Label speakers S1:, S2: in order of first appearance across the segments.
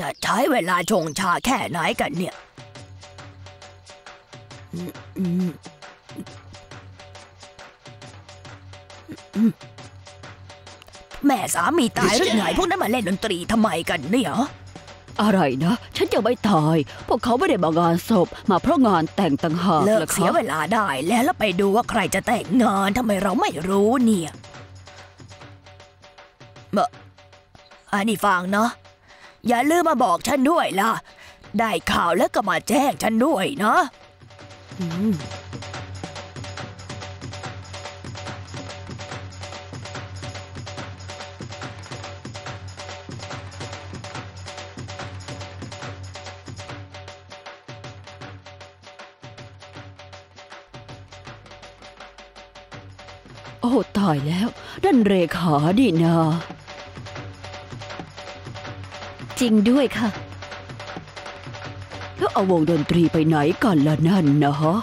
S1: จะใช้เวลาชงชาแค่ไหนกันเนี่ย แม่สามีตายหรือไงพวกนั้นมาเล่นดนตรีทำไมกันเนี่ย อะไรนะ ฉันจะไม่ตาย พวกเขาไม่ได้มาง
S2: านศพ มาเพราะงานแต่งต่างหาก เลิกเสียเวล
S1: าได้แล้วแล้วไปดูว่าใครจะแต่งงานทำไมเราไม่รู้เนี่ยเมอันนี้ฟังเนาะอย่าลืมมาบอกฉันด้วยล่ะ ได้ข่าวแล้วก็มาแจ้งฉันด้วยนะ
S2: โอ้ตายแล้ว ดันเรขาดินาะจริงด้วยค่ะ แล้วเอาวงดนตรีไปไหนก่อนล่ะนั่นนะฮะ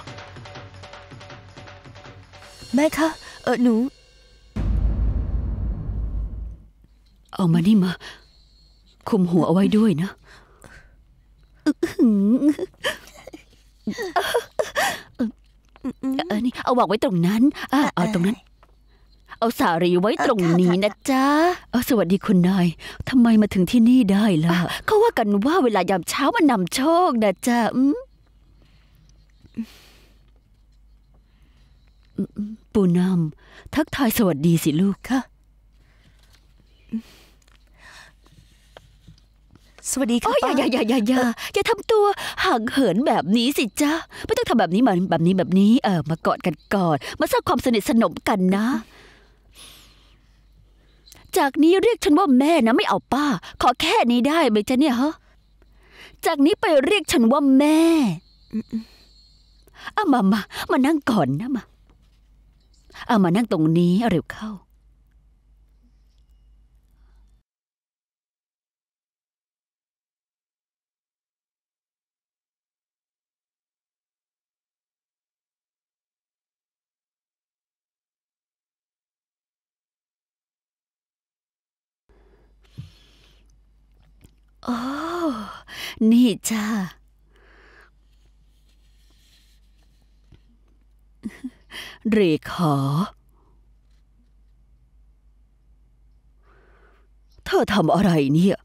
S2: แม่คะเออหนู เอามานี่มา คุมหัวเอาไว้ด้วยนะ เออนี่เอาวางไว้ตรงนั้นอ่เอาตรงนั้นเอาสารีไว้ตรงนี้ นะจ๊ะเอสวัสดีคุณนายทำไมมาถึงที่นี่ได้ล่ะเขาว่ากันว่าเวลายามเช้ามันนำโชค นะจ๊ะปูนำทักทายสวัสดีสิลูกค่ะ สวัสดีค่ะป้าอย่าอย่าอย่าอย่าอย่าทำตัวห่างเหินแบบนี้ สิจ้าไม่ต้องทำแบบนี้มาแบบนี้แบบนี้เออมากอดกันกอดมาสร้างความสนิทสนมกันนะจากนี้เรียกฉันว่าแม่นะไม่เอาป้า ขอแค่นี้ได้ไหมจ๊ะเนี่ยฮะจากนี้ไปเรียกฉันว่าแม่อะมามา มานั่งก่อนนะมาอามานั่งตรงนี้เร็วเข้าโอ้ นี่จ้า เรขอเธอทำอะไรเนี่ย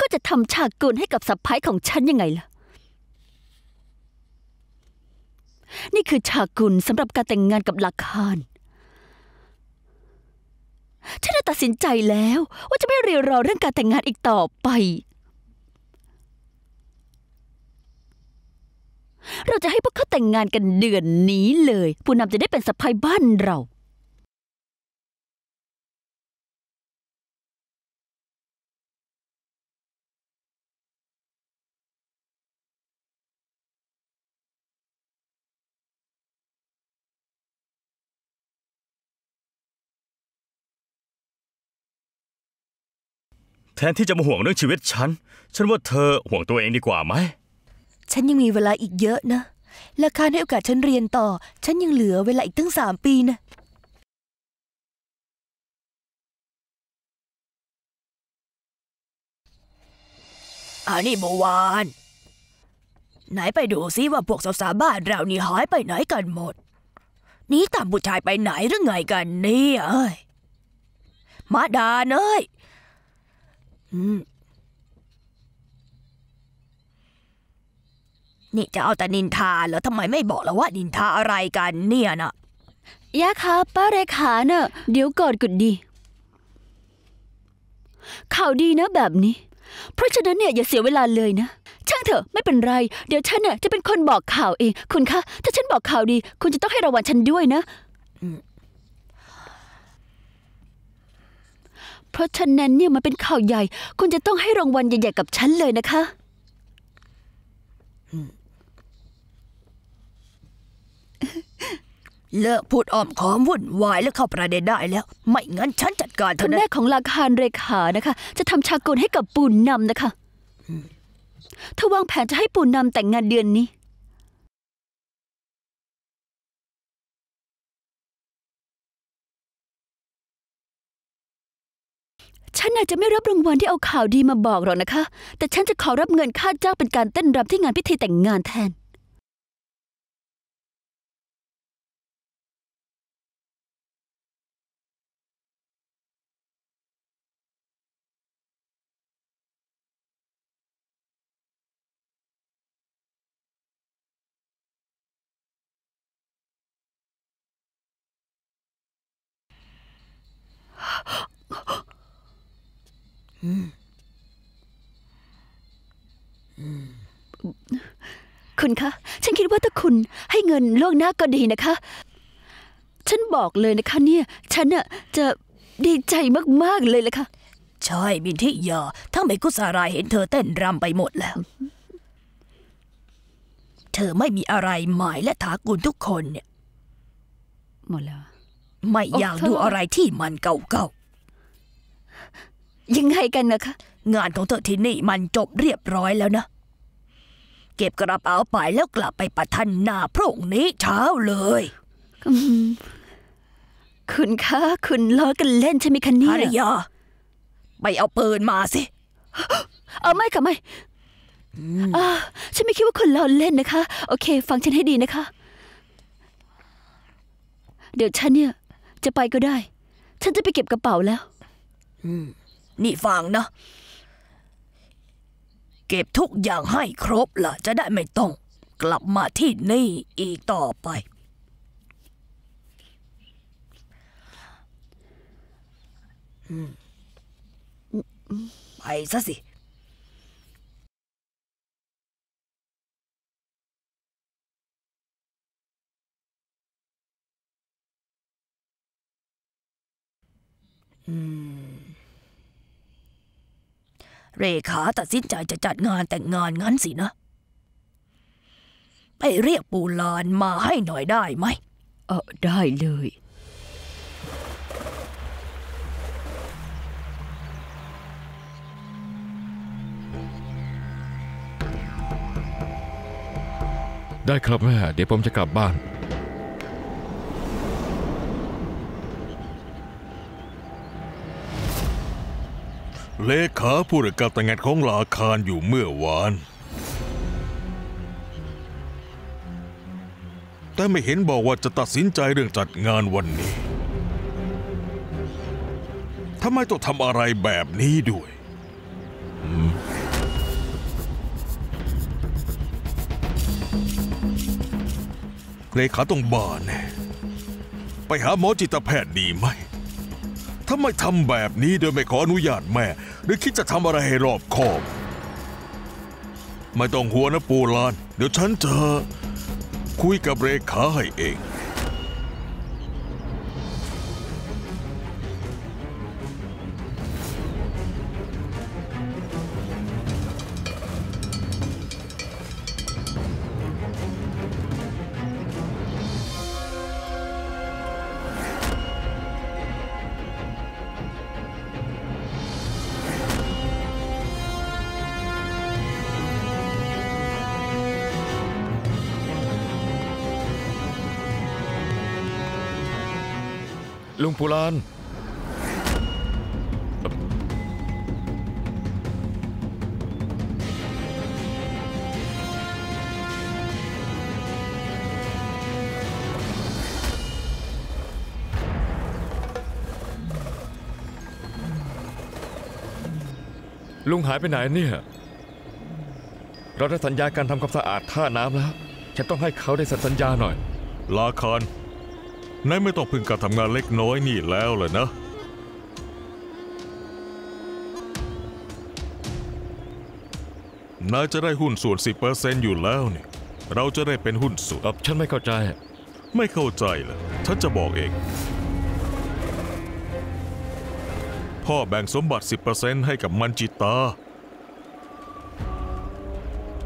S2: ก็จะทำฉากกุนให้กับสับพายของฉันยังไงล่ะ นี่คือฉากกุนสำหรับการแต่งงานกับลักคานฉันได้ตัดสินใจแล้วว่าจะไม่รีรอเรื่องการแต่งงานอีกต่อไป เราจะให้พวกเขาแต่งงานกันเดือนนี้เลย ผู้นำจะได้เป็นสะพายบ้านเรา
S3: แทนที่จะมาห่วงเรื่องชีวิตฉัน ฉันว่าเธอห่วงตัวเองดีกว่าไหม
S1: ฉันยังมีเวลาอีกเยอะนะและการให้โอกาสฉันเรียนต่อ ฉันยังเหลือเวลาอีกตั้งสามปีนะ อันนี้เมื่อวาน ไหนไปดูซิว่าพวกสาวๆบ้านเรานี่หายไปไหนกันหมด นี่ตามผู้ชายไปไหนหรือไงกันนี่เอ้ย มาดาเอ้ยนี่จะเอาแต่นินทาแล้วทำไมไม่บอกล้ะว่านินทาอะไรกันเนี่ยนะยะคะป้าเรขาเนอะเดี๋ยวกอดกุดดี
S2: ข่าวดีนะแบบนี้ เพราะฉะนั้นเนี่ย อย่าเสียเวลาเลยนะช่างเถอะไม่เป็นไรเดี๋ยวฉันเน่ยจะเป็นคนบอกข่าวเอง คุณคะถ้าฉันบอกข่าวดี คุณจะต้องให้รางวัลฉันด้วยนะเพราะฉะนั้นเนี่ยมันเป็นข่าวใหญ่ คุณจะต้องให้รางวัลใหญ่ๆกับฉันเลยนะคะ
S1: เลิกพูดอ้อมค้อมวุ่นวายและเข้าประเด็นได้แล้ว ไม่งั้นฉันจัดการเธอนะแม่ของลาคารเรขา
S2: นะคะ จะทำชากลให้กับป่นนำนะคะเธอวางแผนจะให้ป่นนำแต่งงานเดือนนี้ฉันอาจจะไม่รับรางวัลที่เอาข่าวดีมาบอกหรอกนะคะ แต่ฉันจะขอรับเงินค่าจ้างเป็นการเต้นรำที่งานพิธีแต่งงานแทนคุณคะ ฉันคิดว่าถ้าคุณให้เงินล่วงหน้าก็ดีนะคะ
S1: ฉันบอกเลยนะคะเนี่ย ฉันน่ะจะดีใจมากๆเลยละคะ่ะใช่บินทิยา ทั้งเบกุสารายเห็นเธอเต้นรำไปหมดแล้ว เธอไม่มีอะไรหมายและถากุลทุกคน เนี่ยหมดแล้วไม่อยากดูอะไรที่มันเก่ายังไงกันนะคะ งานของเธอที่นี่มันจบเรียบร้อยแล้วนะเก็บกระเป๋าไปแล้วกลับไปประทันนาพรุ่งนี้ เช้าเลยคุณคะ คุณล้อกันเล่นใช่ไหมคะเนี่ยภรรยา
S2: ไปเอาปืนมาสิ เอาไม่ค่ะไม่ฉันไม่คิดว่าคุณล้อเล่นนะคะโอเค ฟังฉันให้ดีนะคะ เดี๋ยวฉันเนี่ย จะไปก็ได้ ฉันจะไปเก็บกระเป๋าแล้ว
S1: อืมนี่ฟังนะ เก็บทุกอย่างให้ครบละจะได้ไม่ต้องกลับมาที่นี่อีกต่อไปไปซะสิเรขาตัดสินใจจะจัดงานแต่งงานงั้นสินะ ไปเรียกปูลานมาให้หน่อยได้ไหมเออได้เลย
S4: ได้ครับแม่ เดี๋ยวผมจะกลับบ้าน
S5: เลขาผู้จรดการต่างงานของลาคารอยู่เมื่อวาน แต่ไม่เห็นบอกว่าจะตัดสินใจเรื่องจัดงานวันนี้ทำไมต้องทำอะไรแบบนี้ด้วย เลขาต้องบาน ไปหาหมอจิตแพทย์ดีไหมทำไมทำแบบนี้โดยไม่ขออนุญาตแม่ หรือคิดจะทำอะไรให้รอบคอบ ไม่ต้องหัวนะปูลาน เดี๋ยวฉันจะคุยกับเรขาให้เอง
S4: พูลานลุงหายไปไหนเนี่ย เราได้สัญญาการทำความสะอาดท่าน้ำแล้ว ฉันต้องให้เขาได้สัญญาหน่อยลาคอนนาย
S5: ไม่ต้องพึ่งการทำงานเล็กน้อยนี่แล้วเลยนะ นายจะได้หุ้นส่วน 10%อยู่แล้วเนี่ยเราจะได้เป็นหุ้นส่วนอับฉันไม่เข้าใจ ไม่เข้าใจเหรอฉันจะบอกเอง พ่อแบ่งสมบัติ 10%ให้กับมันจิตา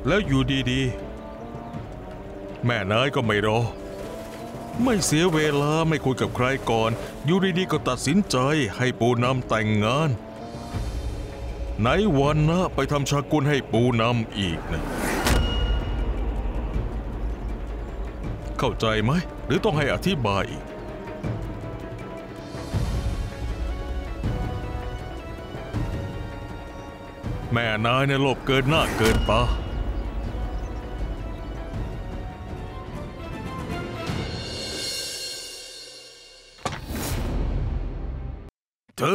S5: แล้วอยู่ดีๆ แม่นายก็ไม่รอไม่เสียเวลาไม่คุยกับใครก่อนอยู่ดีๆก็ตัดสินใจให้ปูนำแต่งงาน ไหนวันนะไปทำชากุลให้ปูนำอีกนะเข้าใจไหม หรือต้องให้อธิบายอีก แม่นายในโลบเกินหน้าเกินตา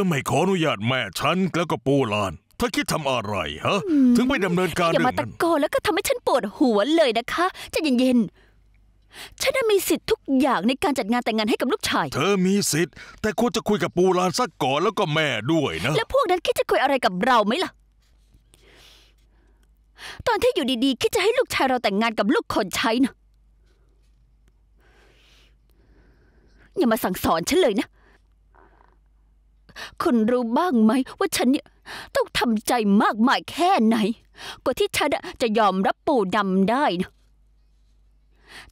S5: ไม่ขออนุญาตแม่ฉันแล้วก็ปูลานเธอคิดทำอะไรฮะถึงไปดำเนินการอย่ามาตะ
S2: โกนแล้วก็ทำให้ฉันปวดหัวเลยนะคะจะเย็นๆฉันมีสิทธิ์ทุกอย่างในการจัดงานแต่งงานให้กับลูกชาย เธ
S5: อมีสิทธิ์แต่ควรจะคุยกับปูลานักก่อนแล้วก็แม่ด้วยนะแล้
S2: วพวกนั้นคิดจะคุยอะไรกับเราไหมล่ะตอนที่อยู่ดีๆคิดจะให้ลูกชายเราแต่งงานกับลูกคนใช้นะอย่ามาสั่งสอนฉันเลยนะคุณรู้บ้างไหมว่าฉันเนี่ยต้องทำใจมากมายแค่ไหน กว่าที่ฉันจะยอมรับปู่ดำได้นะ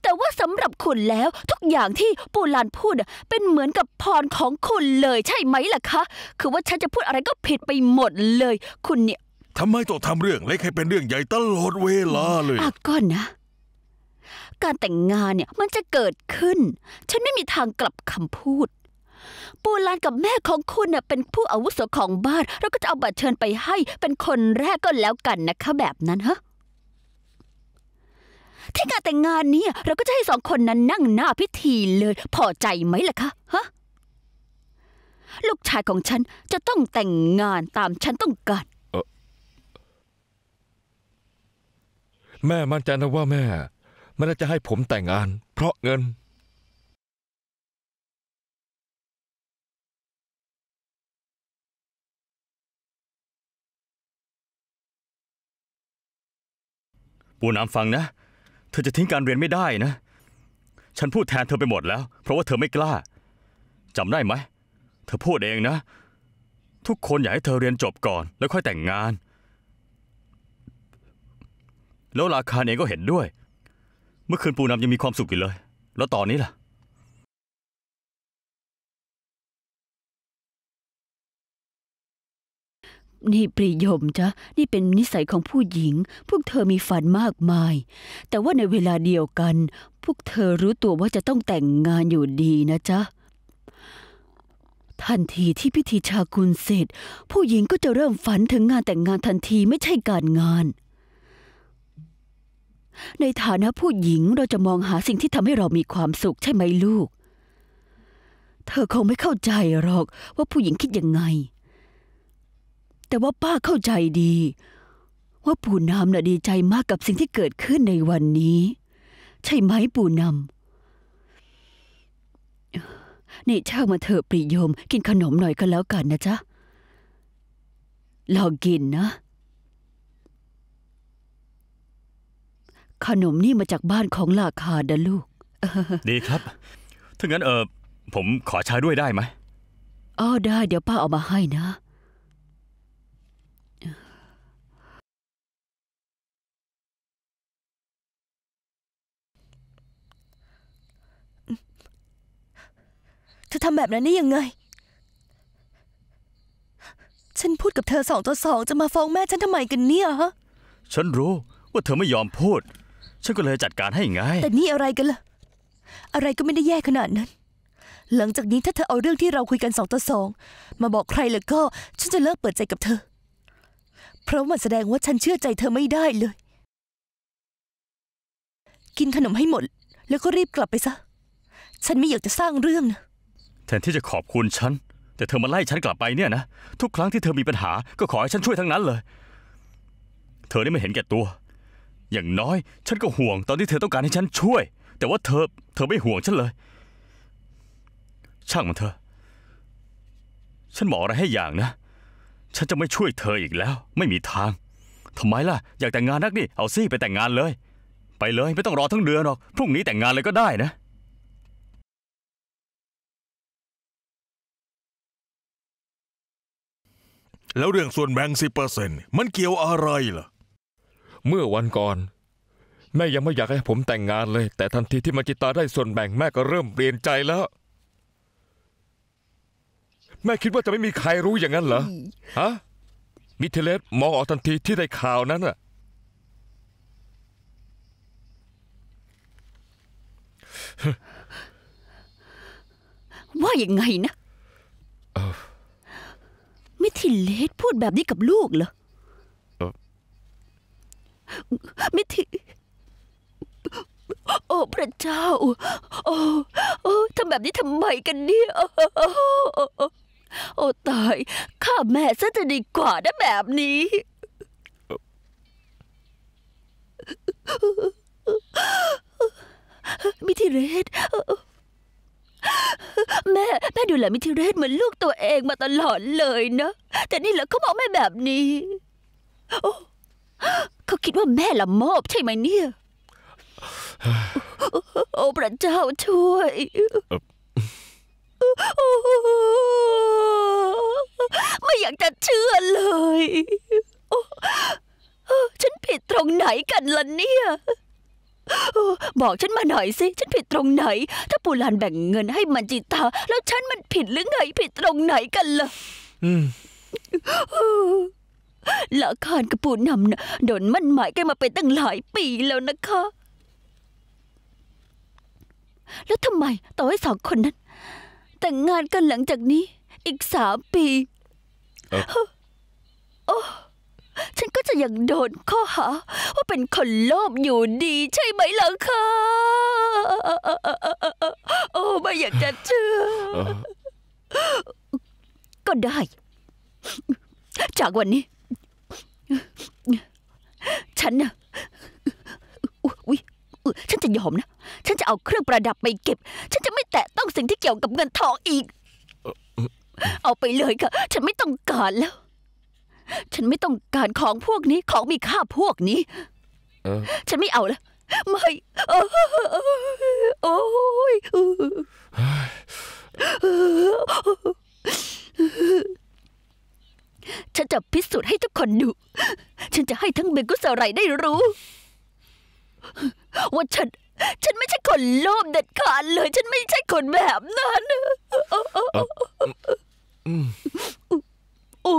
S2: แต่ว่าสำหรับคุณแล้ว ทุกอย่างที่ปูลานพูด เป็นเหมือนกับพรของคุณเลยใช่ไหมล่ะคะ คือว่าฉันจะพูดอะไรก็ผิดไปหมดเลย คุณเนี่ย
S5: ทำไมต้องทำเรื่องเล็กให้เป็นเรื่องใหญ่ตลอดเวลาเลยอา
S2: ก้อนนะ การแต่งงานเนี่ยมันจะเกิดขึ้น ฉันไม่มีทางกลับคำพูดปูลานกับแม่ของคุณเน่ยเป็นผู้อาวุโสของบ้านเราก็จะเอาบัตรเชิญไปให้ เป็นคนแรกก็แล้วกันนะคะ แบบนั้นฮะที่งานแต่งงานนี้เราก็จะให้สองคนนั้นนั่งหน้าพิธีเลย พอใจไหมล่ะคะฮะลูกชายของฉันจะต้องแต่งงานตามฉันต้องการ
S4: แม่มั่นใจนะว่าแม่ไมดนจะให้ผมแต่งงานเพราะเงิน
S3: ปูน้ำฟังนะ เธอจะทิ้งการเรียนไม่ได้นะ ฉันพูดแทนเธอไปหมดแล้ว เพราะว่าเธอไม่กล้า จำได้ไหม เธอพูดเองนะ ทุกคนอยากให้เธอเรียนจบก่อนแล้วค่อยแต่งงาน แล้วราคาเองก็เห็นด้วย เมื่อคืนปูน้ำยังมีความสุขอยู่เลย แล้วตอนนี้ล่ะ
S2: นี่ปริยมจ้ะนี่เป็นนิสัยของผู้หญิง พวกเธอมีฝันมากมาย แต่ว่าในเวลาเดียวกัน พวกเธอรู้ตัวว่าจะต้องแต่งงานอยู่ดีนะจ๊ะทันทีที่พิธีชากุลเสร็จ ผู้หญิงก็จะเริ่มฝันถึงงานแต่งงานทันทีไม่ใช่การงาน ในฐานะผู้หญิงเราจะมองหาสิ่งที่ทำให้เรามีความสุขใช่ไหมลูก เธอคงไม่เข้าใจหรอกว่าผู้หญิงคิดยังไงแต่ว่าป้าเข้าใจดี ว่าปู่นำน่ะดีใจมากกับสิ่งที่เกิดขึ้นในวันนี้ ใช่ไหมปู่นำนี่เช่ามาเถอะปริโยม กินขนมหน่อยก็แล้วกันนะจ๊ะลองกินนะ ขนมนี่มาจากบ้านของลาคาดะลูก
S3: ดีครับถ้างั้น เออผมขอชาด้วยได้ไหม
S2: อ๋อได้เดี๋ยวป้าเอามาให้นะ
S1: ธอทำแบบนั้นได้ยังไง ฉันพูดกับเธอสองต่อสองจะมาฟ้องแม่ฉันทำไมกันเนี่ยฮะ
S3: ฉันรู้ว่าเธอไม่ยอมพูด ฉันก็เลยจัดการให้ไง แต่
S1: นี่อะไรกันล่ะ อะไรก็ไม่ได้แย่ขนาดนั้น หลังจากนี้ถ้าเธอเอาเรื่องที่เราคุยกันสองต่อสองมาบอกใครแล้วก็ฉันจะเลิกเปิดใจกับเธอ เพราะมันแสดงว่าฉันเชื่อใจเธอไม่ได้เลย กินขนมให้หมด แล้วก็รีบกลับไปซะ ฉันไม่อยากจะสร้างเรื่องนะ
S3: แทนที่จะขอบคุณฉัน แต่เธอมาไล่ฉันกลับไปเนี่ยนะ ทุกครั้งที่เธอมีปัญหาก็ขอให้ฉันช่วยทั้งนั้นเลย เธอนี่ไม่เห็นแก่ตัว อย่างน้อยฉันก็ห่วง ตอนที่เธอต้องการให้ฉันช่วย แต่ว่าเธอ เธอ ไม่ห่วงฉันเลย ช่างมันเถอะฉันบอกอะไรให้อย่างนะ ฉันจะไม่ช่วยเธออีกแล้ว ไม่มีทางทำไมล่ะ อยากแต่งงานนักนี่เอาซี่ไปแต่งงานเลย ไปเลย ไม่ต้องรอทั้งเดือนหรอกพรุ่งนี้แต่งงานเลยก็ได้นะแล้วเรื่องส่วน
S5: แ
S4: บ่งสิเปอร์เซ็นต์มันเกี่ยวอะไรล่ะ เมื่อวันก่อน แม่ยังไม่อยากให้ผมแต่งงานเลย แต่ทันทีที่มาจิตาได้ส่วนแบ่งแม่ก็เริ่มเปลี่ยนใจแล้วแม่คิดว่าจะไม่มีใครรู้อย่างนั้นเหรอฮะมิเทเลสมองออกทันทีที่ได้ข่าวนั้นอะ
S2: ว่าอย่างไงนะไม่ทิเลสพูดแบบนี้กับลูกเหรอไม่ทิโอ้พระเจ้าโอ้โอ้ทำแบบนี้ทำไมกันเนี่ย โอ้ตาย ข้าแม่ซะจะดีกว่าได้แบบนี้ มิทิเรศแม่แม่ดูแลมิทิเรศเหมือนลูกตัวเองมาตลอดเลยนะ แต่นี่เหรอเขาบอกแม่แบบนี้โอ้เขาคิดว่าแม่ละโมบใช่ไหมเนี่ย โอ้พระเจ้าช่วยไม่อยากจะเชื่อเลยฉันผิดตรงไหนกันล่ะเนี่ยบอกฉันมาหน่อยสิ ฉันผิดตรงไหน ถ้าปูลานแบ่งเงินให้มันจิตาแล้วฉันมันผิดหรือไงผิดตรงไหนกันล่ะละคานกระปูนำนะโดนมั่นหมายกันมาไปตั้งหลายปีแล้วนะคะ แล้วทำไมต่อให้สองคนนั้น แต่งงานกันหลังจากนี้ อีกสามปีโอ้ฉันก็จะยังโดนข้อหาว่าเป็นคนโลภอยู่ดีใช่ไหมล่ะคะ โอ้ ไม่อยากจะเชื่อก็ได้ จากวันนี้ ฉันนะอุ้ยฉันจะยอมนะ ฉันจะเอาเครื่องประดับไปเก็บ ฉันจะไม่แตะต้องสิ่งที่เกี่ยวกับเงินทองอีก เอาไปเลยค่ะฉันไม่ต้องการแล้วฉันไม่ต้องการของพวกนี้ของมีค่าพวกนี้ เออ ฉันไม่เอาละ ไม่โอ้ยฉันจะพิสูจน์ให้ทุกคนดูฉันจะให้ทั้งเบงกุสอะไรได้รู้ ว่าฉัน ฉันไม่ใช่คนโลภเด็ดขาดเลย ฉันไม่ใช่คนแบบนั้นโอ้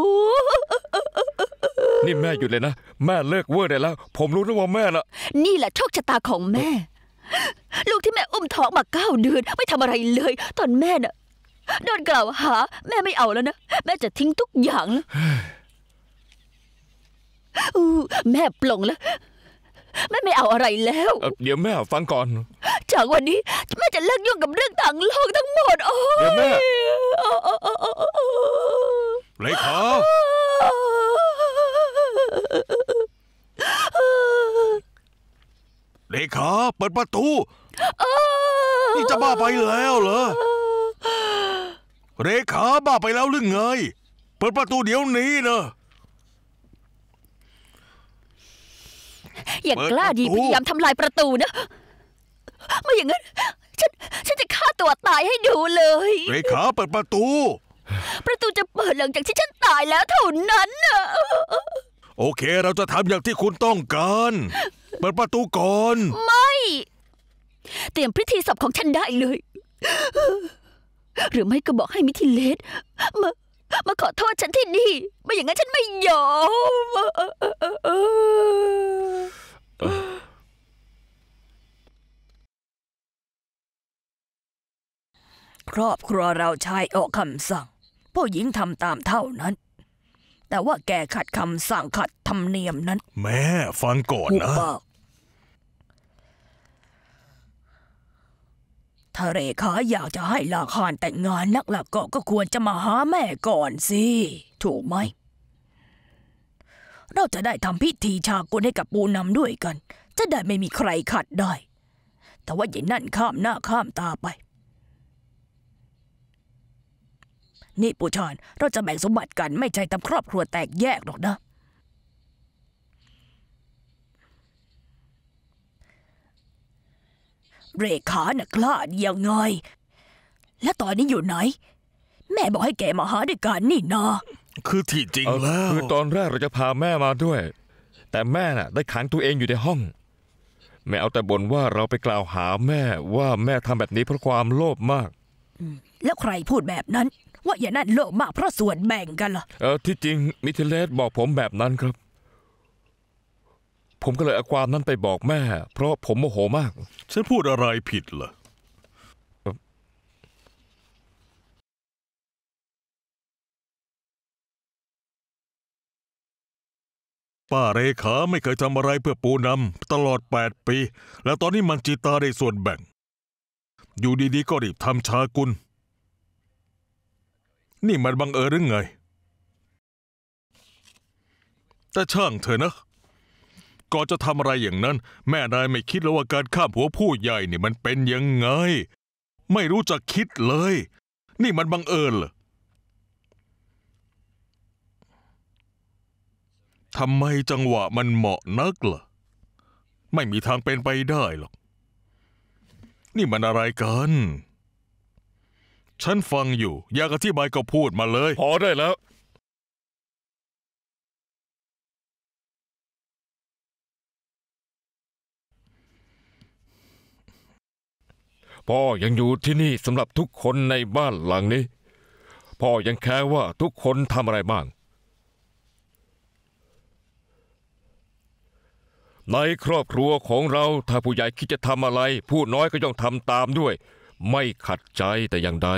S4: นี่แม่หยุดเลยนะ แม่เลิกเวอร์ได้แล้วผมรู้แล้วว่าแม่ละ
S2: นี่แหละโชคชะตาของแม่ ลูกที่แม่อุ้มท้องมาเก้าเดือน ไม่ทำอะไรเลย ตอนแม่น่ะโดนกล่าวหา แม่ไม่เอาแล้วนะแม่จะทิ้งทุกอย่างแล้วแม่ปลงแล้วแม่ไม่เอาอะไรแล้ว
S4: เดี๋ยวแม่ฟังก่อน
S2: จากวันนี้แม่จะเลิกยุ่งกับเรื่องต่างโลกทั้งหมดโอ้ยเดี๋ยวแม่
S4: เลขา
S5: เลขาเปิดประตู
S2: นี่จะบ้าไปแล้วเหรอ
S5: เลขาบ้าไปแล้วหรือไง เปิดประตูเดี๋ยวนี้นะ
S2: อย่ากล้าดีพยายามทำลายประตูนะ ไม่อย่างนั้นฉันฉันจะฆ่าตัวตายให้ดูเลยเล
S5: ขาเปิดประตู
S2: ประตูจะเปิดหลังจากที่ฉันตายแล้วเท่านั้นน่ะ
S5: โอเคเราจะทำอย่างที่คุณต้องการเปิดประตูก่อน
S2: ไม่ เตรียมพิธีศพของฉันได้เลย หรือไม่ก็บอกให้มิทิเลสมามาขอโทษฉันที่นี่ไม่อย่างนั้นฉันไม่ยอม
S1: ครอบครัวเราชายออกคำสั่งผู้หญิงทำตามเท่านั้น แต่ว่าแกขัดคำสั่งขัดธรรมเนียมนั้น
S5: แม่ฟังก่อนนะ
S1: ทะเลขาอยากจะให้ลาคานแต่งงานนักหลักก็ก็ควรจะมาหาแม่ก่อนสิ ถูกไหม เราจะได้ทำพิธีชากลให้กับปูนำด้วยกัน จะได้ไม่มีใครขัดได้ แต่ว่าอย่านั่นข้ามหน้าข้ามตาไปนี่ปู่ชานเราจะแบ่งสมบัติกันไม่ใช่ทำครอบครัวแตกแยกหรอกนะ เรขาน่ะกล้าดียังไงและตอนนี้อยู่ไหน แม่บอกให้แกมาหาด้วยกันนี่นา
S4: คือที่จริงแล้วคือตอนแรกเราจะพาแม่มาด้วย แต่แม่น่ะ ได้ขังตัวเองอยู่ในห้อง แม่เอาแต่บ่นว่าเราไปกล่าวหาแม่ว่าแม่ทำแบบนี้เพราะความโลภมาก
S1: แล้วใครพูดแบบนั้นว่าอย่านั่นโลมากเพราะส่วนแบ่งกันล่ะ
S4: เออที่จริงมิเทเลสบอกผมแบบนั้นครับ ผมก็เลยเอาความนั้นไปบอกแม่ เพราะผมโมโหมาก ฉันพูดอะไรผิดเหรอ
S5: ป้าเรขาไม่เคยทำอะไรเพื่อปูนำตลอด 8 ปี และตอนนี้มันจิตาได้ส่วนแบ่ง อยู่ดีๆก็รีบทำชากุลนี่มันบังเอิญหรือไง แต่ช่างเถอะนะก่อนจะทำอะไรอย่างนั้น แม่นายไม่คิดแล้วว่าการข้ามหัวผู้ใหญ่ นี่มันเป็นยังไง ไม่รู้จะคิดเลย นี่มันบังเอิญเหรอทำไมจังหวะมันเหมาะนักล่ะ ไม่มีทางเป็นไปได้หรอก นี่มันอะไรกันฉันฟังอยู่ อยากอธิบายก็พูดมาเลย พอได้แล้ว
S4: พ่อยังอยู่ที่นี่สำหรับทุกคนในบ้านหลังนี้ พ่อยังแค่ว่าทุกคนทำอะไรบ้าง ในครอบครัวของเราถ้าผู้ใหญ่คิดจะทำอะไรผู้น้อยก็ย่องทำตามด้วยไม่ขัดใจแต่อย่างใด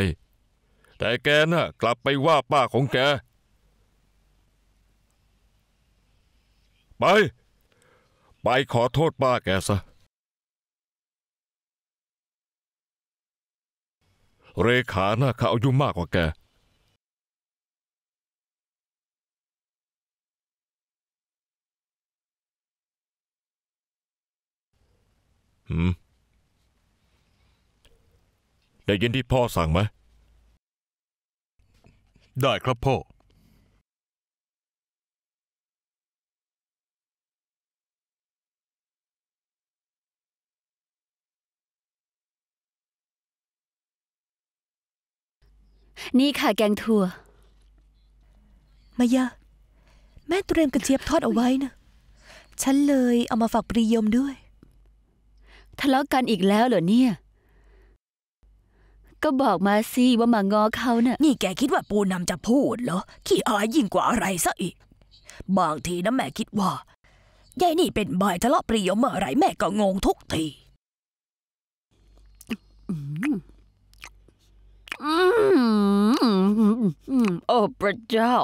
S4: แต่แกน่ะกลับไปว่าป้าของแก ไป ไปขอโทษป้าแกซะ เรขาหน้าเขาอายุมากกว่าแกอ Hmm? ได้ยินที่พ่อสั่งไหม
S5: ได้ครับ พ่อ นี่ค
S2: ่ะแกงถั่ว มายาแม่เตรียมกระเจี๊ยบทอดเอาไว้นะ ฉันเลยเอามาฝากปรียมด้วย ทะเลาะกันอีกแล้วเหรอเนี่ยก็บอกมาสิว่าม
S1: างอเขาน่ะ นี่แกคิดว่าปูนำจะพูดเหรอ ขี้อายยิ่งกว่าอะไรซะอีก บางทีนะแม่คิดว่า ยายนี่เป็นบายทะเลาะปรียเมื่อไรแม่ก็งงทุกที
S2: โอ้พระเจ้า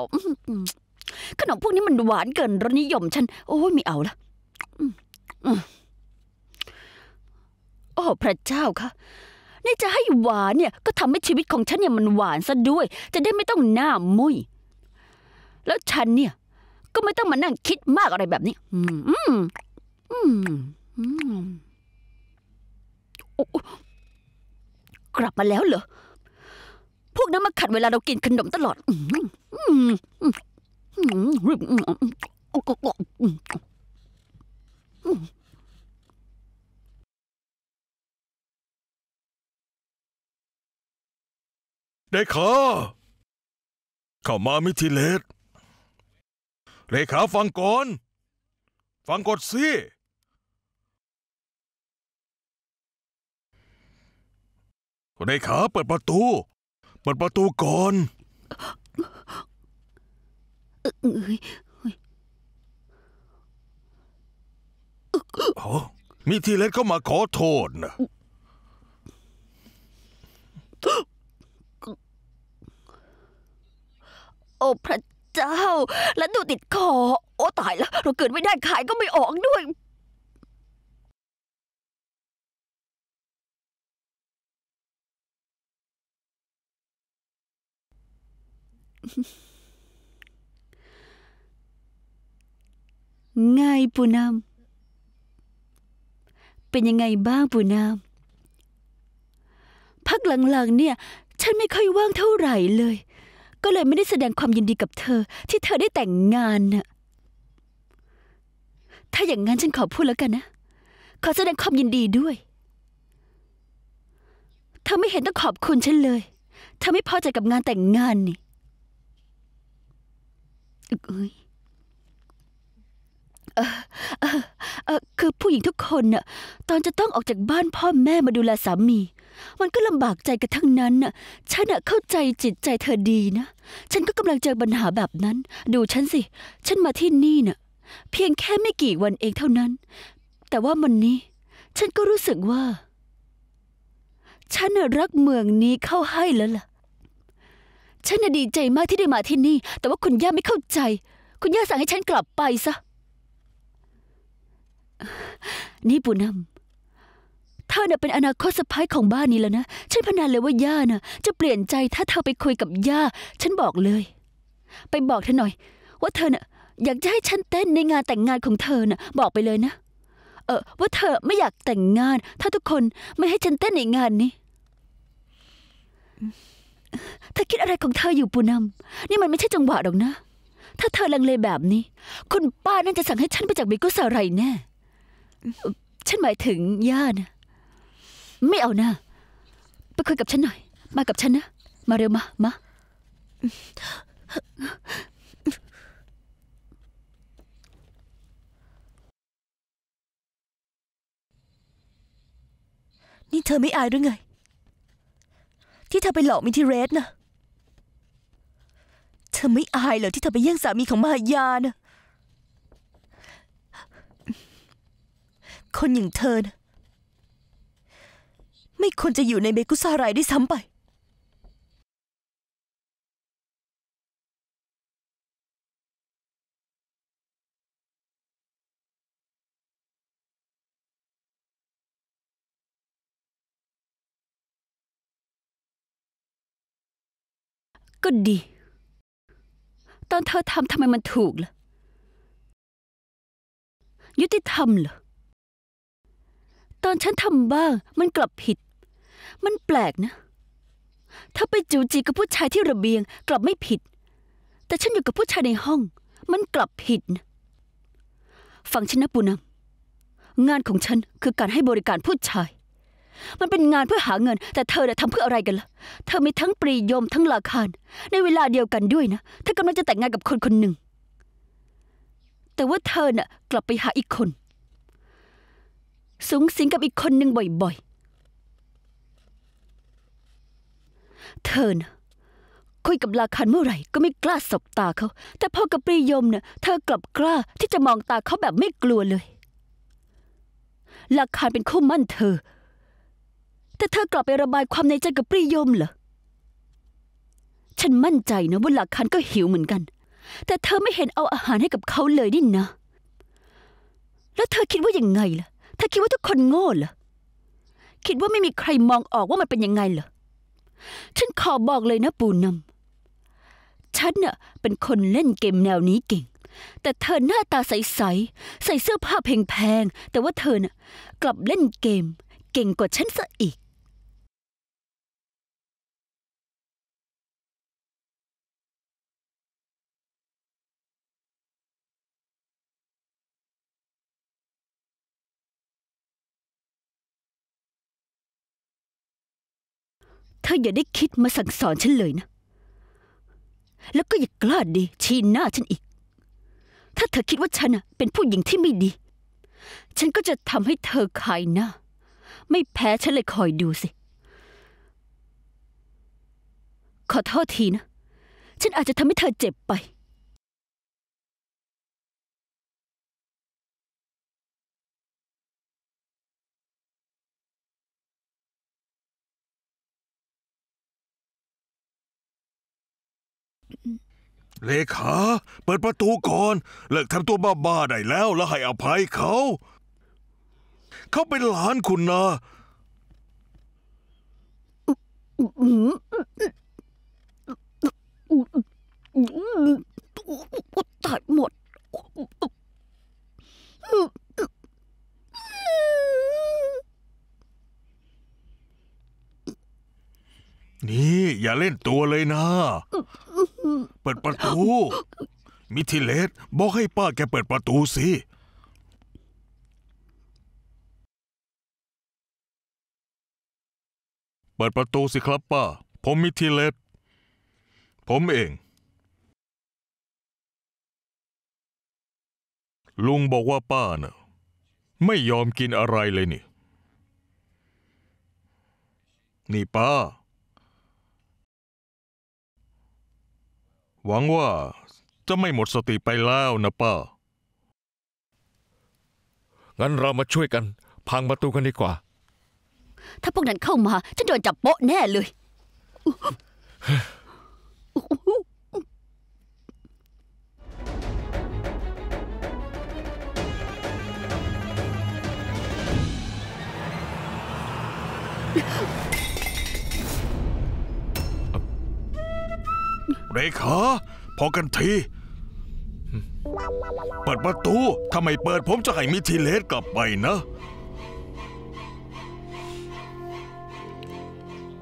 S2: ขนมพวกนี้มันหวานเกินรสนิยมฉัน โอ้ยไม่เอาละโอ้พระเจ้าค่ะนี่จะให้หวานเนี่ย ก็ทำให้ชีวิตของฉันเนี่ยมันหวานซะด้วย จะได้ไม่ต้องหน้ามุยแล้วฉันเนี่ย ก็ไม่ต้องมานั่งคิดมากอะไรแบบนี้อืมอืม อืมกลับมาแล้วเหรอ พวกนั้นมาขัดเวลาเรากินขนมตลอดอืมอืมอืมอืมอืมอืมอืมอืมอืมอืมอืมอืม
S5: เลขาเข้ามามิทิเลสเลขาฟังก่อน ฟังกดสิเลขาเปิดประตู เปิดประตูก่อนโอ้มิทิเลสเข้าม
S2: าขอโทษนะโอ้ พระเจ้า แล้วดูติดคอโอ้ตายแล้วเราเกิดไม่ได้ขายก็ไม่ออกด้วยไงปูนามเป็นยังไงบ้างปูนามพักหลังๆเนี่ย ฉันไม่ค่อยว่างเท่าไหร่เลยก็เลยไม่ได้แสดงความยินดีกับเธอ ที่เธอได้แต่งงานน่ะ ถ้าอย่างนั้นฉันขอพูดแล้วกันนะ ขอแสดงความยินดีด้วย เธอไม่เห็นต้องขอบคุณฉันเลย เธอไม่พอใจกับงานแต่งงานนี่เอ้ยเออเออเออคือผู้หญิงทุกคนน่ะ ตอนจะต้องออกจากบ้านพ่อแม่มาดูแลสามี มันก็ลำบากใจกันทั้งนั้นน่ะ ฉันน่ะเข้าใจจิตใจเธอดีนะ ฉันก็กำลังเจอปัญหาแบบนั้น ดูฉันสิ ฉันมาที่นี่น่ะ เพียงแค่ไม่กี่วันเองเท่านั้น แต่ว่ามันนี้ฉันก็รู้สึกว่า ฉันน่ะรักเมืองนี้เข้าให้แล้วล่ะ ฉันน่ะดีใจมากที่ได้มาที่นี่ แต่ว่าคุณย่าไม่เข้าใจ คุณย่าสั่งให้ฉันกลับไปซะนี่ปูนำเธอเนี่ยเป็นอนาคตสะพ้ายของบ้านนี้แล้วนะ ฉันพนันเลยว่าย่าน่ะ จะเปลี่ยนใจถ้าเธอไปคุยกับย่า ฉันบอกเลย ไปบอกเธอหน่อย ว่าเธอเน่ะอยากจะให้ฉันเต้นในงานแต่งงานของเธอน่ะ บอกไปเลยนะ เออว่าเธอไม่อยากแต่งงาน ถ้าทุกคนไม่ให้ฉันเต้นในงานนี้เธอคิดอะไรของเธออยู่ปูนำนี่มันไม่ใช่จังหวะหรอกนะ ถ้าเธอลังเลแบบนี้ คุณป้านั่นจะสั่งให้ฉันไปจากบิ๊กอะไรแน่ฉันหมายถึง ย่านะไม่เอานะไปคุยกับฉันหน่อย มากับฉันนะมาเร็วมามา
S1: นี่เธอไม่อายหรือไง ที่เธอไปหลอกมิทิเรสนะเธอไม่อายเหรอที่เธอไปแย่งสามีของมหายานะคนอย่างเธอนะไม่ควรจะอยู่ในเบกุซารายด้ซ้ำไป
S2: ก็ดี ตอนเธอทำทำไมมันถูกล่ะ ยุติธรรมเหรอตอนฉันทำบ้างมันกลับผิด มันแปลกนะ ถ้าไปจูจีกับผู้ชายที่ระเบียง กลับไม่ผิด แต่ฉันอยู่กับผู้ชายในห้อง มันกลับผิดนะฟังฉันนะปูนังงานของฉันคือการให้บริการผู้ชาย มันเป็นงานเพื่อหาเงิน แต่เธอจะทำเพื่ออะไรกันละ่ะ เธอมีทั้งปรียมทั้งลาคารในเวลาเดียวกันด้วยนะเธอกำลังจะแต่งงานกับคนคนหนึ่ง แต่ว่าเธอน่ะกลับไปหาอีกคนสูงสิงกับอีกคนหนึ่งบ่อยๆ เธอนะคุยกับลาคันเมื่อไหร่ ก็ไม่กล้าสบตาเขาแต่พอกับปริยมเนะ่ะ เธอกลับกล้าที่จะมองตาเขาแบบไม่กลัวเลยลาคันเป็นคู่มั่นเธอ แต่เธอกลับไประบายความในใจกับปริยมเหรอ ฉันมั่นใจนะว่าลาคันก็หิวเหมือนกัน แต่เธอไม่เห็นเอาอาหารให้กับเขาเลยนี่นะ แล้วเธอคิดว่าอย่างไงล่ะธอคิดว่าทุกคนโง่เหรอ คิดว่าไม่มีใครมองออกว่ามันเป็นยังไงเหรอ ฉันขอบอกเลยนะปูนำฉันเน่ะเป็นคนเล่นเกมแนวนี้เก่ง แต่เธอหน้าตาใสใสใส่เสื้อผ้าแพงๆ แต่ว่าเธอน่ะกลับเล่นเกมเก่งกว่าฉันซะอีกเธออย่าได้คิดมาสั่งสอนฉันเลยนะ แล้วก็อย่ากล้าดี ชี้หน้าฉันอีก ถ้าเธอคิดว่าฉันเป็นผู้หญิงที่ไม่ดี ฉันก็จะทำให้เธอขายหน้าไม่แพ้ฉันเลยคอยดูสิ ขอโทษทีนะ ฉันอาจจะทำให้เธอเจ็บไป
S5: เลขา เปิดประตูก่อนเลิกทำตัวบ้าๆได้แล้ว แล้วให้อภัยเขา เขาเป็นหลานคุณนะ
S2: ตายหมด m
S5: นี่อย่าเล่นตัวเลยนะ เปิดประตู มิทิเลสบอกให้ป้าแกเปิดประตูสิ เปิดประตูสิครับ ป้า ผมมิทิเลส ผมเอง ลุงบอกว่าป้าน่ะ ไม่ยอมกินอะไรเลย นี่ นี่ป้า
S4: หวังว่าจะไม่หมดสติไปแล้วนะป้า งั้นเรามาช่วยกันพังประตูกันดีกว่า
S2: ถ้าพวกนั้นเข้ามา ฉันโดนจับโปะแน่เลย
S5: เรขาพอกันที เปิดประตู ถ้าไม่เปิดผมจะให้มิทิเลสกลับไปนะ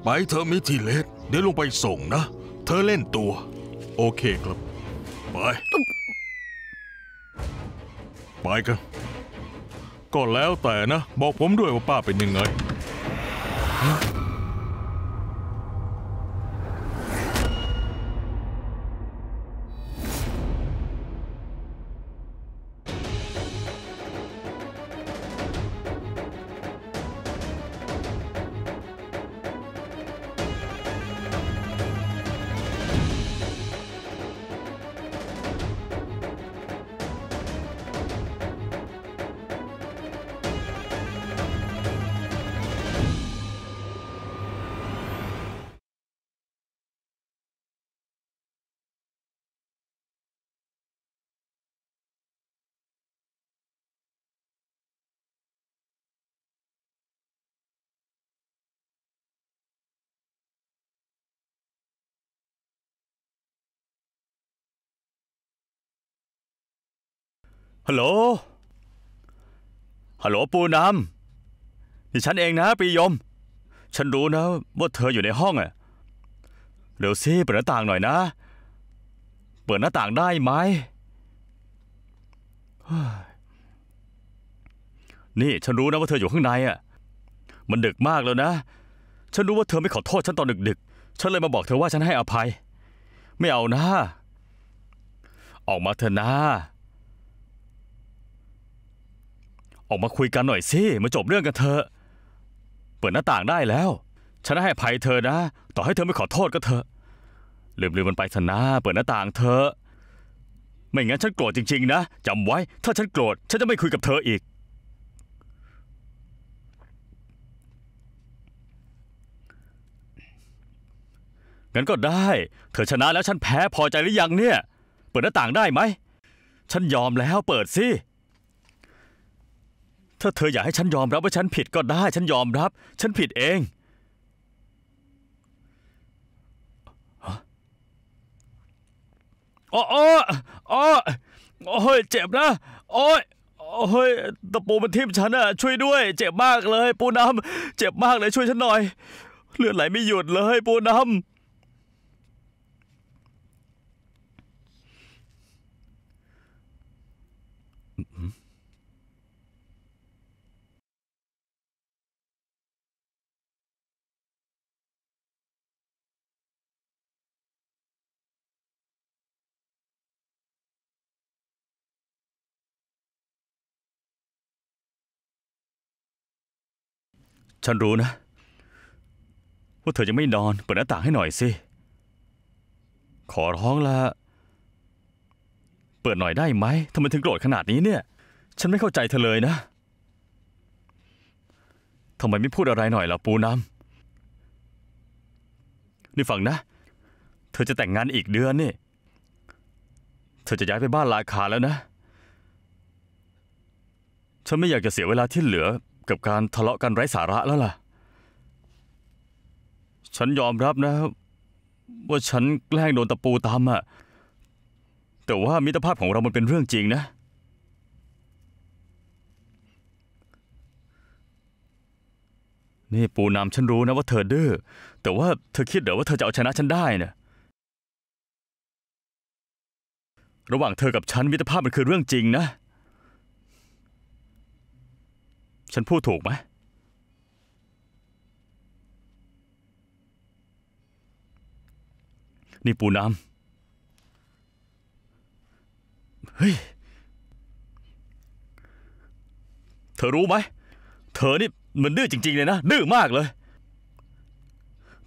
S5: ไปเธอมิทิเลสเดี๋ยวลงไปส่งนะ เธอเล่นตัว โอเคครับ ไปไปกันก็แล้วแต่นะ บอกผมด้วยว่าป้าเป็นยังไง
S3: ฮัลโหล ฮัลโหลปูน้ำนี่ฉันเองนะปียม ฉันรู้นะ ว่าเธออยู่ในห้องอะเร็วสิเปิดหน้าต่างหน่อยนะ เปิดหน้าต่างได้ไหมนี่ฉันรู้นะว่าเธออยู่ข้างในอะมันดึกมากแล้วนะ ฉันรู้ว่าเธอไม่ขอโทษฉันตอนดึกๆฉันเลยมาบอกเธอว่าฉันให้อภัย ไม่เอานะ ออกมาเถอะนะออกมาคุยกันหน่อยสิมาจบเรื่องกันเถอะเปิดหน้าต่างได้แล้ว ฉันให้ภัยเธอนะ ต่อให้เธอไม่ขอโทษก็เถอะลืมลืมมันไปเถอะนะ เปิดหน้าต่างเถอะ ไม่งั้นฉันโกรธจริงๆนะ จำไว้ถ้าฉันโกรธฉันจะไม่คุยกับเธออีก งั้นก็ได้ เธอชนะ แล้วฉันแพ้พอใจหรือยังเนี่ย เปิดหน้าต่างได้ไหม ฉันยอมแล้วเปิดสิถ้าเธออยากให้ฉันยอมรับว่าฉันผิดก็ได้ ฉันยอมรับ ฉันผิดเองโอ้โอ้โอ้โอ้ยเจ็บนะโอ้ยโอ้ยตะปูมันทิ่มฉันอะช่วยด้วย เจ็บมากเลย ปูน้ำเจ็บมากเลยช่วยฉันหน่อย เลือดไหลไม่หยุดเลยปูน้ำฉันรู้นะว่าเธอจะไม่นอน เปิดหน้าต่างให้หน่อยสิขอร้องละเปิดหน่อยได้ไหมทำไมถึงโกรธขนาดนี้เนี่ย ฉันไม่เข้าใจเธอเลยนะทำไมไม่พูดอะไรหน่อยล่ะปูน้ำนี่ฟังนะ เธอจะแต่งงานอีกเดือนนี่เธอจะย้ายไปบ้านลาคาแล้วนะฉันไม่อยากจะเสียเวลาที่เหลือกับการทะเลาะกันไร้สาระแล้วล่ะ ฉันยอมรับนะว่าฉันแกล้งโดนตะปูตามอะแต่ว่ามิตรภาพของเรามันเป็นเรื่องจริงนะ นี่ปูนามฉันรู้นะว่าเธอดื้อแต่ว่าเธอคิดเหรอว่าเธอจะเอาชนะฉันได้นะระหว่างเธอกับฉันมิตรภาพมันคือเรื่องจริงนะฉันพูดถูกไหมนี่ปูน้ำเฮ้ยเธอรู้ไหม เธอนี่มันดื้อจริงๆเลยนะดื้อมากเลย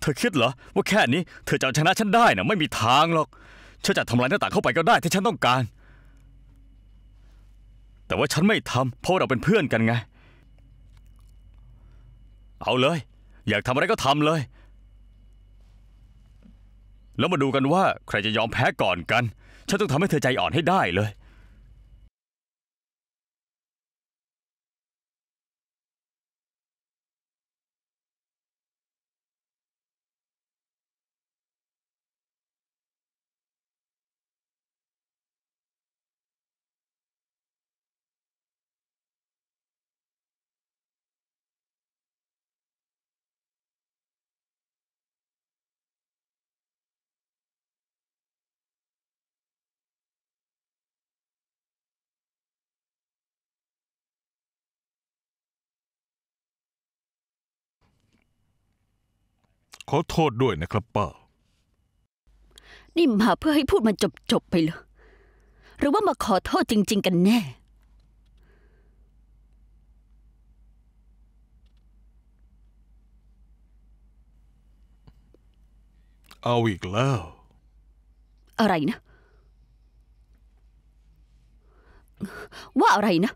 S3: เธอคิดเหรอ ว่าแค่นี้เธอจะชนะฉันได้นะไม่มีทางหรอกฉันจะทำลายหน้าต่างเข้าไปก็ได้ที่ฉันต้องการ แต่ว่าฉันไม่ทำเพราะเราเป็นเพื่อนกันไงเอาเลย อยากทำอะไรก็ทำเลย แล้วมาดูกันว่าใครจะยอมแพ้ก่อนกัน ฉันต้องทำให้เธอใจอ่อนให้ได้เลย
S5: ขอโทษด้วยนะครับป้า
S2: นี่มาเพื่อให้พูดมันจบจบไปเลยหรือว่ามาขอโทษจ
S5: ริง ๆ กันแน่ เอาอีกแล้
S2: วอะไรนะ ว่าอะไรนะ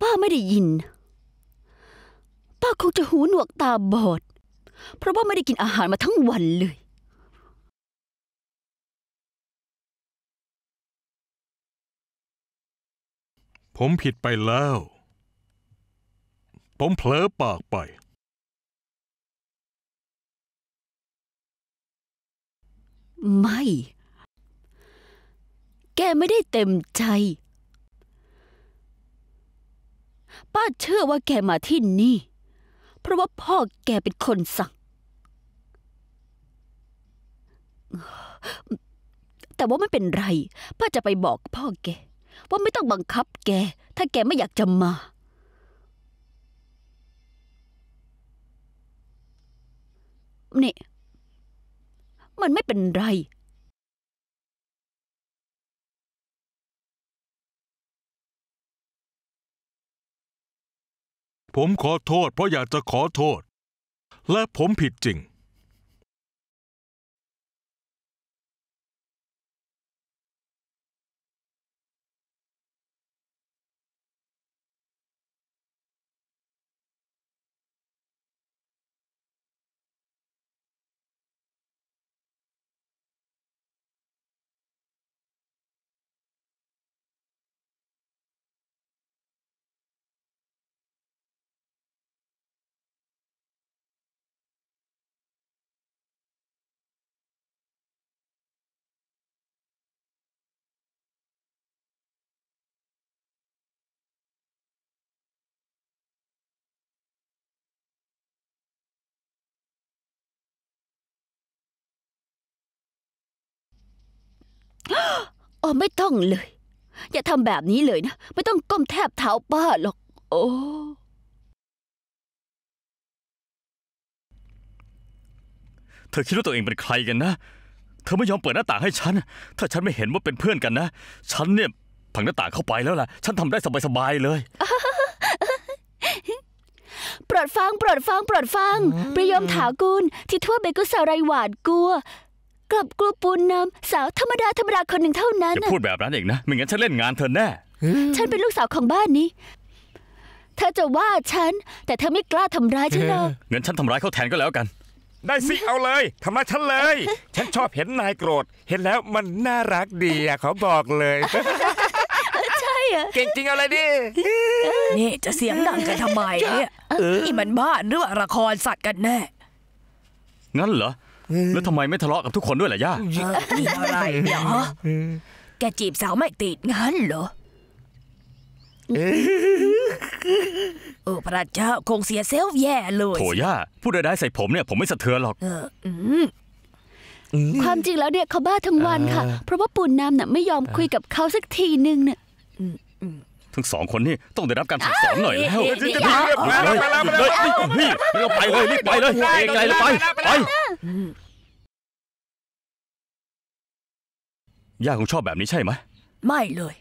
S2: ป้าไม่ได้ยินคงจะหูหนวกตาบอด เพราะว่าไม่ได้กินอาหารมาทั้งวันเลย
S5: ผมผิดไปแล้ว ผมเผลอปากไป
S2: ไม่ แกไม่ได้เต็มใจ ป้าเชื่อว่าแกมาที่นี่เพราะว่าพ่อแกเป็นคนสั่งแต่ว่าไม่เป็นไรป้าจะไปบอกพ่อแกว่าไม่ต้องบังคับแก ถ้าแกไม่อยากจะมา เนี่ มันไม่เป็นไร
S5: ผมขอโทษเพราะอยากจะขอโทษ และผมผิดจริง
S2: อ๋อไม่ต้องเลยอย่าทำแบบนี้เลยนะไม่ต้องก้มแทบเท้าป้าหรอกโอ้
S3: เธอคิดว่าตัวเองเป็นใครกันนะ เธอไม่ยอมเปิดหน้าต่างให้ฉัน ถ้าฉันไม่เห็นว่าเป็นเพื่อนกันนะ ฉันเนี่ยผังหน้าต่างเข้าไปแล้วล่ะ ฉันทำได้สบายๆเลย
S2: ปลดฟังปลดฟังปลดฟัง ประยมถากุลที่ทั่วเบกุสารายหวาดกลัวกลับกลัวปูนน้ำสาวธรรมดาธรรมดาคนหนึ่งเท่านั้นจะพูด
S3: แบบนั้นอีกนะไม่งั้นฉันเล่นงานเธอแน่
S2: ฉันเป็นลูกสาวของบ้านนี้ เธอจะว่าฉัน แต่เธอไม่กล้าทำร้ายฉันหรอก
S3: งั้นฉันทำร้ายเขาแทนก็แล้วกัน
S4: ได้สิ เอาเลยทำร้ายฉันเลย ฉันชอบเห็นนายโกรธ เห็นแล้วมันน่ารักดีอะขาบอกเลย
S1: ใช่เหรอเก่งจริงอะไรดินี่จะเสียงดังกันทำไมเนี่ยนี่มันบ้าหรือว่าละครสัตว์กันแน่
S3: งั้นเหรอแล้วทำไมไม่ทะเลาะกับทุกคนด้วยล่ะ ย่า
S1: อะไรเนี๋ยแกจีบสาวไม่ติดงั้นเหรอโอ้พระเจ้าคงเสียเซลฟ์แย่เลยโถ
S3: ย่า พูดได้ใส่ผมเนี่ย ผมไม่สะเทือนหรอก
S1: ความจริงแล้วเนี่ยเขา
S2: บ้าทั้งวันค่ะ เพราะว่าปุ่นน้ำน่ะไม่ยอมคุยกับเขาสักทีนึงเนี่ย
S3: ทั้งสองคนนี่ต้องได้รับการฝึกสอนหน่อยแล้วจะี่ไลยวไปเลยไปลยนี่เราไป
S2: เลย รีบไปเลยไกลเลยไปไป
S3: ย่าคงชอบแบบนี้ใช่ไหม
S1: ไม่เลย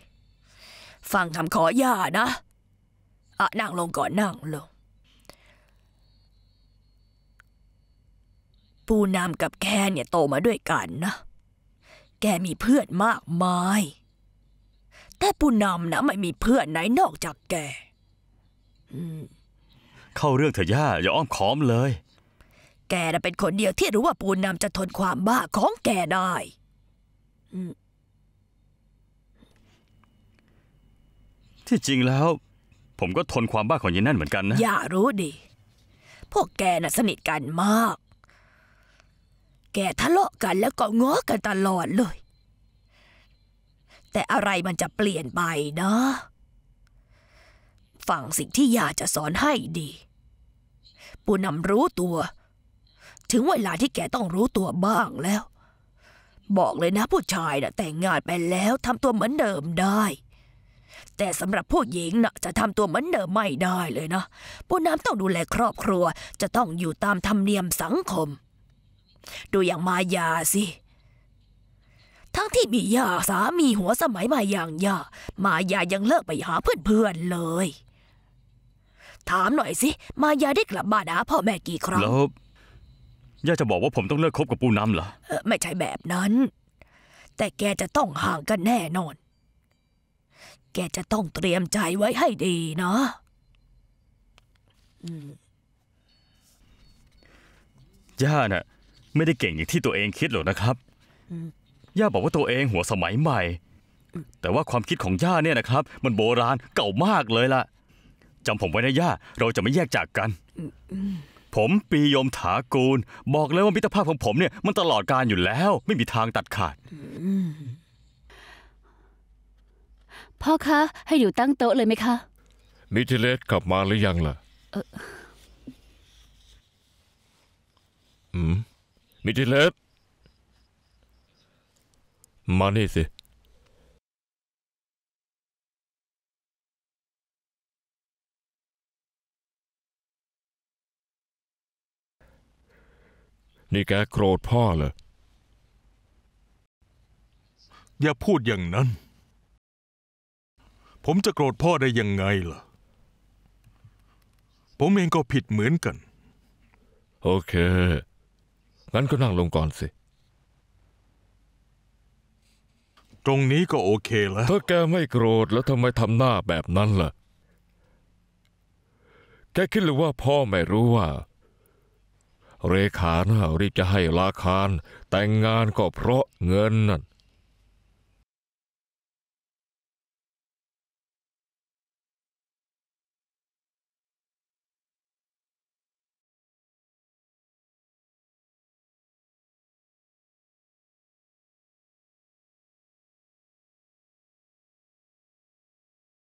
S1: ฟังคำขอย่านะอะนั่งลงก่อนนั่งลง ปูนามกับแกเนี่ยโตมาด้วยกันนะ แกมีเพื่อนมากมายแต่ผู้นำนะไม่มีเพื่อนไหนนอกจากแก
S3: เข้าเรื่องเถอะย่า อย่าอ้อมค้อมเลย
S1: แกน่ะเป็นคนเดียวที่รู้ว่าปูนำจะทนความบ้าของแกได้
S3: ที่จริงแล้วผมก็ทนความบ้าของยีนั่นเหมือนกันนะ อย่
S1: ารู้ดิ พวกแกน่ะสนิทกันมาก แกทะเลาะกันแล้วก็ง้อกันตลอดเลยแต่อะไรมันจะเปลี่ยนไปนะฟังสิ่งที่ยาจะสอนให้ดีปูนำรู้ตัว ถึงเวลาที่แกต้องรู้ตัวบ้างแล้ว บอกเลยนะผู้ชายนะ่ะแต่งงานไปแล้วทำตัวเหมือนเดิมได้ แต่สำหรับผู้หญิงนะ่ะจะทำตัวเหมือนเดิมไม่ได้เลยนะปูน้ำต้องดูแลครอบครัว จะต้องอยู่ตามธรรมเนียมสังคม ดูอย่างมายาสิเทั้งที่มีย่าสามีหัวสมัยมาอย่างย่ามายายังเลิกไปหาเพื่อนๆเลย ถามหน่อยสิ มายาได้กลับบ้านหาพ่อแม่กี่ครั้งแล้ว
S3: ย่าจะบอกว่าผมต้องเลิกคบกับปูน้ำเหรอ
S1: ไม่ใช่แบบนั้น แต่แกจะต้องห่างกันแน่นอน แกจะต้องเตรียมใจไว้ให้ดีนะ
S3: ย่าน่ะไม่ได้เก่งอย่างที่ตัวเองคิดหรอกนะครับย่าบอกว่าตัวเองหัวสมัยใหม่ แต่ว่าความคิดของย่าเนี่ยนะครับ มันโบราณเก่ามากเลยล่ะ จำผมไว้นะย่า เราจะไม่แยกจากกัน ผมปียมถากูล บอกเลยว่ามิตรภาพของผมเนี่ย มันตลอดการอยู่แล้วไม่มีทางตัดข
S4: าด
S2: พ่อคะ ให้หนูตั้งโต๊ะเลยไหมคะ
S4: มิเิเลสกลับมาหรือยังล่ะมิเิเลสมานี่สิ นี่แกโกรธพ่อเหรอ
S5: อย่าพูดอย่างนั้น ผมจะโกรธพ่อได้ยังไงล่ะ ผมเองก็ผิดเหมือนกัน
S4: โอเค งั้นก็นั่งลงก่อนสิตรงนี้ก็โอเคแล้วถ้าแกไม่โกรธแล้วทำไมทำหน้าแบบนั้นล่ะ แกคิดหรือว่าพ่อไม่รู้ว่า เรขาหน้ารีบจะให้ลาคารแต่งงานก็เพราะเงินนั่น